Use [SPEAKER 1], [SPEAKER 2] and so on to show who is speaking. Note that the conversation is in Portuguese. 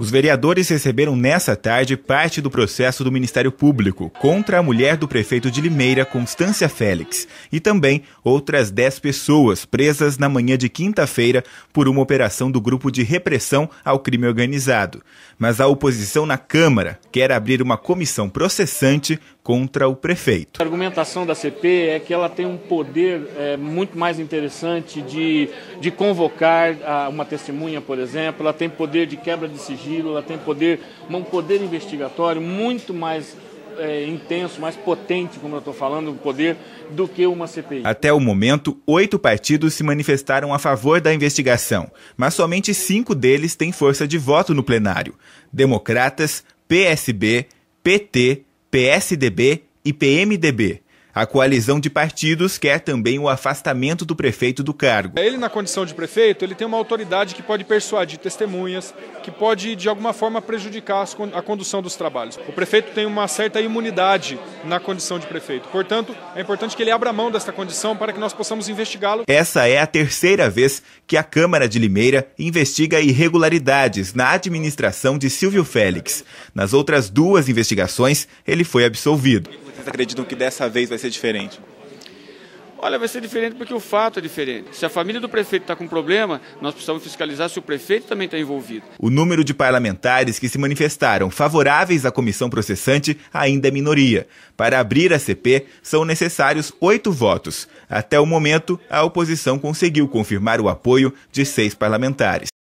[SPEAKER 1] Os vereadores receberam nessa tarde parte do processo do Ministério Público contra a mulher do prefeito de Limeira, Constância Félix, e também outras 10 pessoas presas na manhã de quinta-feira por uma operação do Grupo de Repressão ao Crime Organizado. Mas a oposição na Câmara quer abrir uma comissão processante contra o prefeito.
[SPEAKER 2] A argumentação da CP é que ela tem um poder é, muito mais interessante de, de convocar a, ah, uma testemunha, por exemplo, ela tem poder de quebra de sigilo, ela tem poder, um poder investigatório muito mais é, intenso, mais potente, como eu estou falando, o poder, do que uma CPI.
[SPEAKER 1] Até o momento, oito partidos se manifestaram a favor da investigação, mas somente cinco deles têm força de voto no plenário: Democratas, PSB, PT, PSDB e PMDB. A coalizão de partidos quer também o afastamento do prefeito do cargo.
[SPEAKER 3] Ele, na condição de prefeito, ele tem uma autoridade que pode persuadir testemunhas, que pode, de alguma forma, prejudicar a condução dos trabalhos. O prefeito tem uma certa imunidade na condição de prefeito. Portanto, é importante que ele abra mão desta condição para que nós possamos investigá-lo.
[SPEAKER 1] Essa é a terceira vez que a Câmara de Limeira investiga irregularidades na administração de Silvio Félix. Nas outras duas investigações, ele foi absolvido. Vocês acreditam que dessa vez vai ser diferente?
[SPEAKER 2] Olha, vai ser diferente porque o fato é diferente. Se a família do prefeito está com problema, nós precisamos fiscalizar se o prefeito também está envolvido.
[SPEAKER 1] O número de parlamentares que se manifestaram favoráveis à comissão processante ainda é minoria. Para abrir a CP, são necessários oito votos. Até o momento, a oposição conseguiu confirmar o apoio de seis parlamentares.